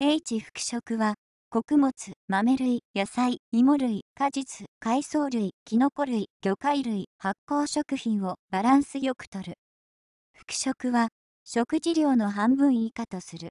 H 副食は、穀物、豆類、野菜、芋類、果実、海藻類、キノコ類、魚介類、発酵食品をバランスよくとる。副食は、食事量の半分以下とする。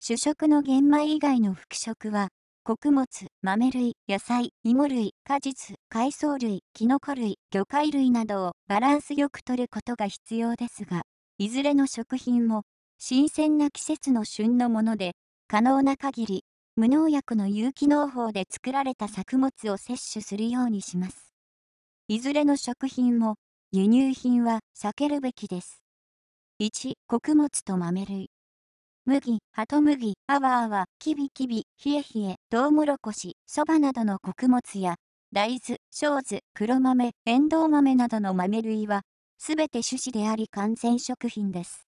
主食の玄米以外の副食は、穀物、豆類、野菜、芋類、果実、海藻類、キノコ類、魚介類などをバランスよく摂ることが必要ですが、いずれの食品も、新鮮な季節の旬のもので、可能な限り、無農薬の有機農法で作られた作物を摂取するようにします。いずれの食品も、輸入品は避けるべきです。1、穀物と豆類。麦、ハト麦、アワーは、キビキビ、ヒエヒエ、トウモロコシ、そばなどの穀物や、大豆、小豆、黒豆、エンドウ豆などの豆類は、全て種子であり完全食品です。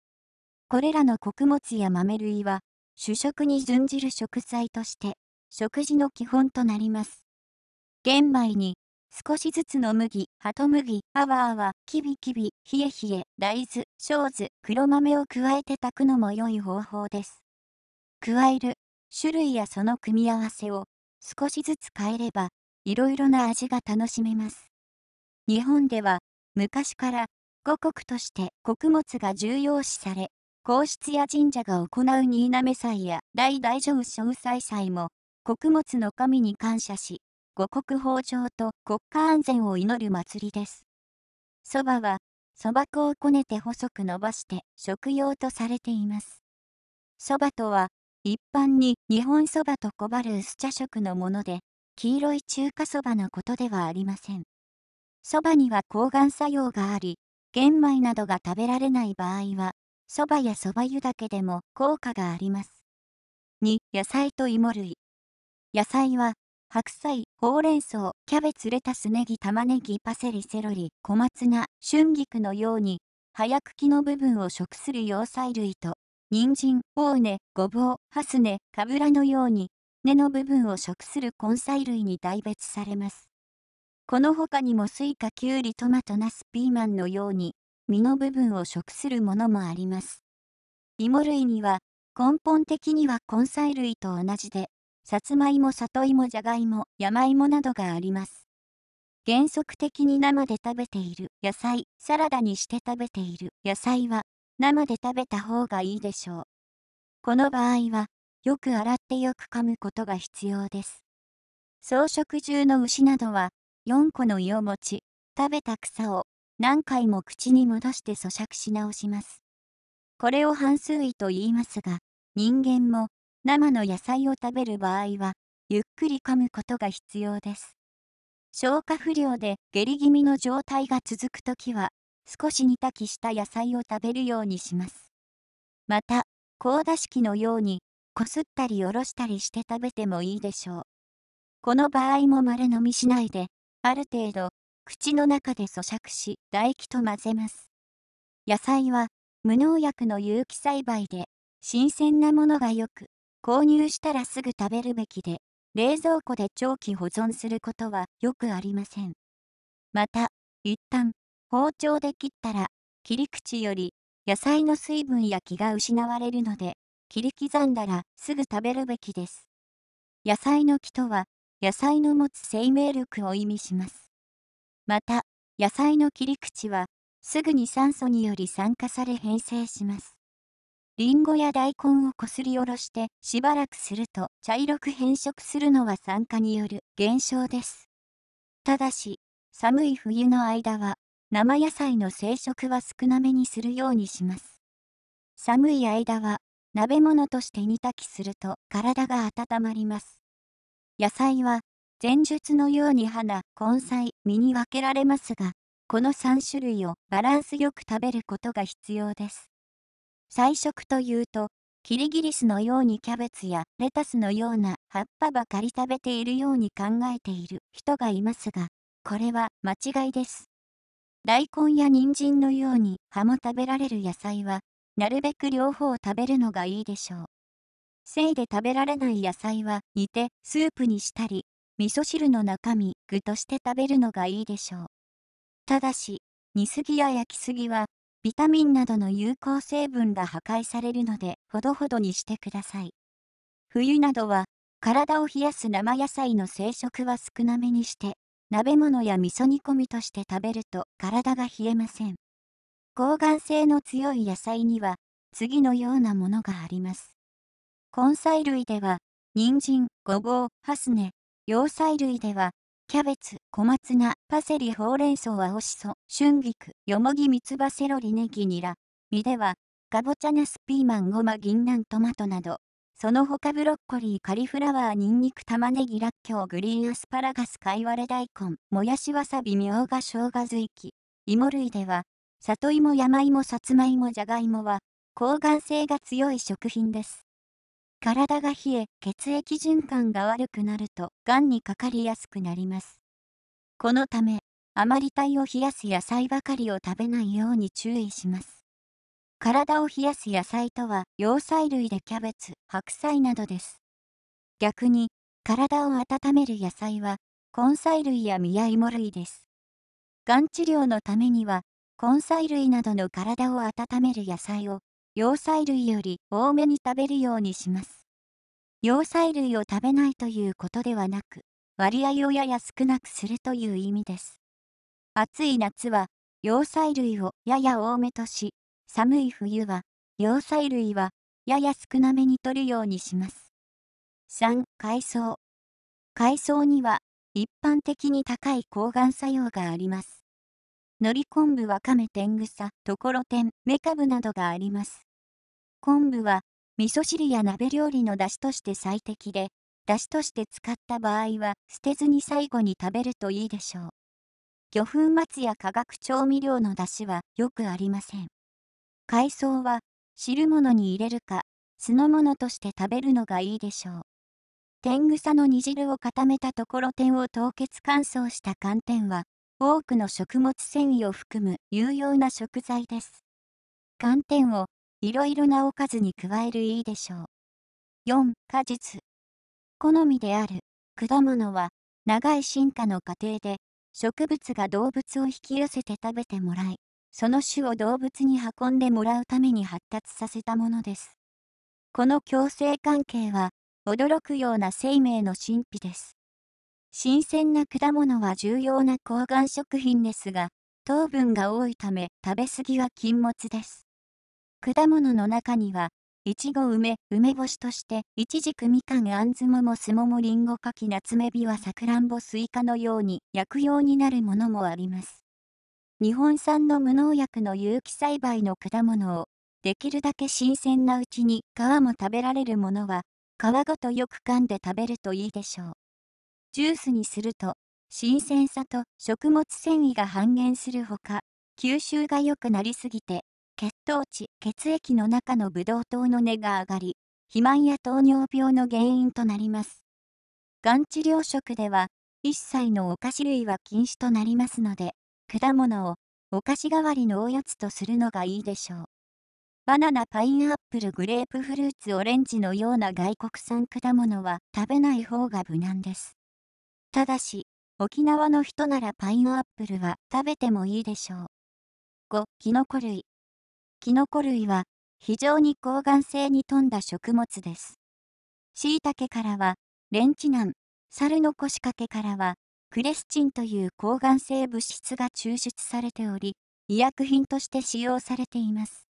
これらの穀物や豆類は、主食に準じる食材として食事の基本となります。玄米に少しずつの麦、鳩麦、あわあわ、きびきび、冷え冷え、大豆、小豆、黒豆を加えて炊くのも良い方法です。加える種類やその組み合わせを少しずつ変えれば、いろいろな味が楽しめます。日本では昔から五穀として穀物が重要視され、皇室や神社が行う新滑祭や大大乗小祭祭も、穀物の神に感謝し、五穀豊穣と国家安全を祈る祭りです。蕎麦は、蕎麦粉をこねて細く伸ばして食用とされています。蕎麦とは、一般に日本そばと小ばる薄茶色のもので、黄色い中華そばのことではありません。そばには抗がん作用があり、玄米などが食べられない場合は、蕎麦や蕎麦湯だけでも効果があります。2、野菜と芋類。野菜は、白菜、ほうれん草、キャベツ、レタス、ネギ、玉ねぎ、パセリ、セロリ、小松菜、春菊のように、葉茎の部分を食する葉菜類と、人参、ポーネ、ごぼう、ハスネ、カブラのように、根の部分を食する根菜類に大別されます。この他にもスイカ、キュウリ、トマト、ナス、ピーマンのように、身の部分を食するものもあります。芋類には根本的には根菜類と同じで、さつまいも、里芋、じゃがいも、山芋などがあります。原則的に生で食べている野菜、サラダにして食べている野菜は生で食べた方がいいでしょう。この場合は、よく洗ってよく噛むことが必要です。草食中の牛などは4個の胃を持ち、食べた草を何回も口に戻して咀嚼し直します。これを半数位と言いますが、人間も生の野菜を食べる場合は、ゆっくり噛むことが必要です。消化不良で下痢気味の状態が続くときは、少し煮炊きした野菜を食べるようにします。また、高打式のように、こすったりおろしたりして食べてもいいでしょう。この場合も稀飲みしないで、ある程度、口の中で咀嚼し唾液と混ぜます。野菜は無農薬の有機栽培で新鮮なものがよく購入したらすぐ食べるべきで冷蔵庫で長期保存することはよくありません。また一旦包丁で切ったら切り口より野菜の水分や気が失われるので切り刻んだらすぐ食べるべきです。野菜の木とは野菜の持つ生命力を意味します。また、野菜の切り口は、すぐに酸素により酸化され変性します。リンゴや大根をこすりおろして、しばらくすると茶色く変色するのは酸化による現象です。ただし、寒い冬の間は、生野菜の生食は少なめにするようにします。寒い間は、鍋物として煮炊きすると体が温まります。野菜は、前述のように花、根菜、身に分けられますが、この3種類をバランスよく食べることが必要です。菜食というと、キリギリスのようにキャベツやレタスのような葉っぱばかり食べているように考えている人がいますが、これは間違いです。大根や人参のように葉も食べられる野菜は、なるべく両方食べるのがいいでしょう。生で食べられない野菜は煮てスープにしたり、味噌汁の中身、具として食べるのがいいでしょう。ただし、煮すぎや焼きすぎは、ビタミンなどの有効成分が破壊されるので、ほどほどにしてください。冬などは、体を冷やす生野菜の生食は少なめにして、鍋物や味噌煮込みとして食べると体が冷えません。抗がん性の強い野菜には、次のようなものがあります。根菜類では、人参、ごぼう、ハスネ、洋菜類では、キャベツ、小松菜、パセリ、ほうれん草青しそ、春菊、よもぎ、みつば、セロリ、ネギ、ニラ。実では、かぼちゃ、ナス、ピーマン、ごま、銀杏、トマトなど、その他ブロッコリー、カリフラワー、ニンニク、玉ねぎ、らっきょう、グリーンアスパラガス、貝割れ大根、もやし、わさび、みょうが、生姜いき。芋類では、里芋、山芋、さつまいも、じゃがいもは、抗がん性が強い食品です。体が冷え、血液循環が悪くなると、がんにかかりやすくなります。このため、あまり体を冷やす野菜ばかりを食べないように注意します。体を冷やす野菜とは、洋菜類でキャベツ、白菜などです。逆に、体を温める野菜は、根菜類や実や芋類です。がん治療のためには、根菜類などの体を温める野菜を、洋菜類より多めに食べるようにします。要塞類を食べないということではなく、割合をやや少なくするという意味です。暑い夏は、要塞類をやや多めとし、寒い冬は、要塞類はやや少なめに取るようにします。3. 海藻海藻には、一般的に高い抗がん作用があります。のり昆布はカメテングサ、ところてん、メカブなどがあります。昆布は味噌汁や鍋料理の出汁として最適で、出汁として使った場合は捨てずに最後に食べるといいでしょう。魚粉末や化学調味料の出汁はよくありません。海藻は汁物に入れるか、酢の物として食べるのがいいでしょう。天草の煮汁を固めたところ天を凍結乾燥した寒天は、多くの食物繊維を含む有用な食材です。寒天をいろいろなおかずに加えるいいでしょう。4. 果実。好みである果物は、長い進化の過程で、植物が動物を引き寄せて食べてもらい、その種を動物に運んでもらうために発達させたものです。この共生関係は、驚くような生命の神秘です。新鮮な果物は重要な抗がん食品ですが、糖分が多いため食べ過ぎは禁物です。果物の中には、いちご梅、梅干しとして、いちじくみかんあんずももすももりんごかきなつめびはさくらんぼスイカのように薬用になるものもあります。日本産の無農薬の有機栽培の果物を、できるだけ新鮮なうちに皮も食べられるものは、皮ごとよく噛んで食べるといいでしょう。ジュースにすると、新鮮さと食物繊維が半減するほか、吸収が良くなりすぎて当地血液の中のブドウ糖の値が上がり肥満や糖尿病の原因となりますがん治療食では一切のお菓子類は禁止となりますので果物をお菓子代わりのおやつとするのがいいでしょうバナナパインアップルグレープフルーツオレンジのような外国産果物は食べない方が無難ですただし沖縄の人ならパインアップルは食べてもいいでしょう5キノコ類キノコ類は非常に抗がん性に富んだ食物です。しいたけからはレンチナン、猿の腰掛けからはクレスチンという抗がん性物質が抽出されており、医薬品として使用されています。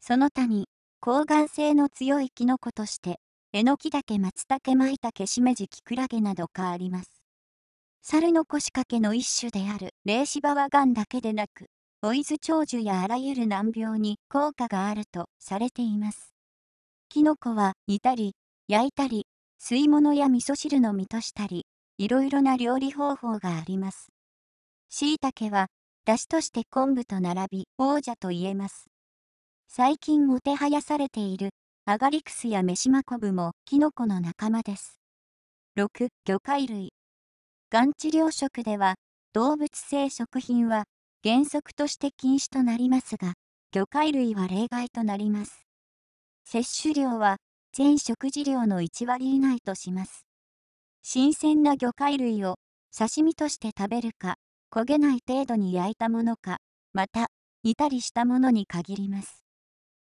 その他に、抗がん性の強いキノコとして、ケ、マツだけ、マイタケ、シメジ、キクラゲなどがあります。猿の腰掛けの一種である、レイシバワガンだけでなく、オイズ長寿やあらゆる難病に効果があるとされています。キノコは煮たり、焼いたり、吸い物や味噌汁の実としたり、いろいろな料理方法があります。しいたけは、だしとして昆布と並び、王者と言えます。最近もてはやされている、アガリクスやメシマコブもキノコの仲間です。6、魚介類。がん治療食では、動物性食品は原則として禁止となりますが、魚介類は例外となります。摂取量は全食事量の1割以内とします。新鮮な魚介類を刺身として食べるか、焦げない程度に焼いたものか、また、煮たりしたものに限ります。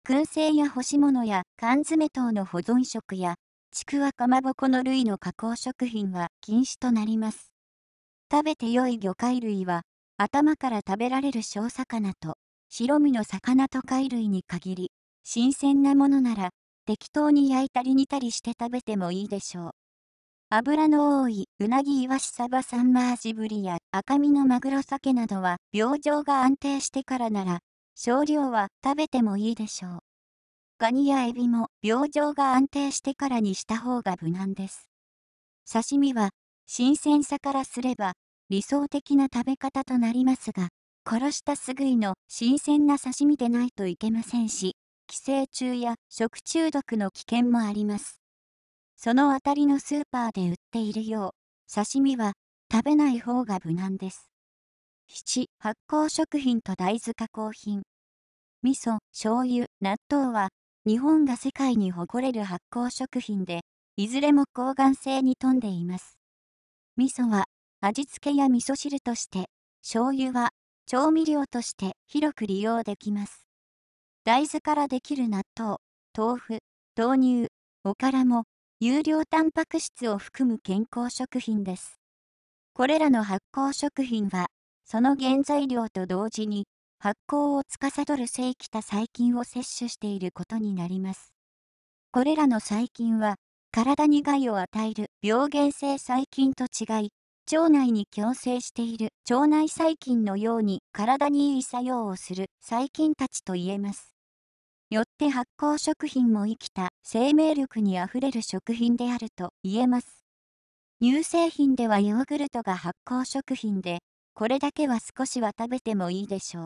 燻製や干し物や缶詰等の保存食や、ちくわかまぼこの類の加工食品は禁止となります。食べて良い魚介類は、頭から食べられる小魚と白身の魚と貝類に限り新鮮なものなら適当に焼いたり煮たりして食べてもいいでしょう油の多いうなぎイワシサバサンマアジブリや赤身のマグロ鮭などは病状が安定してからなら少量は食べてもいいでしょうガニやエビも病状が安定してからにした方が無難です刺身は新鮮さからすれば理想的な食べ方となりますが、殺したすぐいの新鮮な刺身でないといけませんし、寄生虫や食中毒の危険もあります。そのあたりのスーパーで売っているよう、刺身は食べない方が無難です。7、発酵食品と大豆加工品。味噌、醤油、納豆は、日本が世界に誇れる発酵食品で、いずれも抗がん性に富んでいます。味噌は味付けや味噌汁として、醤油は調味料として広く利用できます。大豆からできる納豆、豆腐、豆乳、おからも有料タンパク質を含む健康食品です。これらの発酵食品は、その原材料と同時に発酵を司る生きた細菌を摂取していることになります。これらの細菌は、体に害を与える病原性細菌と違い、腸内に共生している腸内細菌のように体にいい作用をする細菌たちと言えます。よって発酵食品も生きた生命力にあふれる食品であると言えます。乳製品ではヨーグルトが発酵食品で、これだけは少しは食べてもいいでしょう。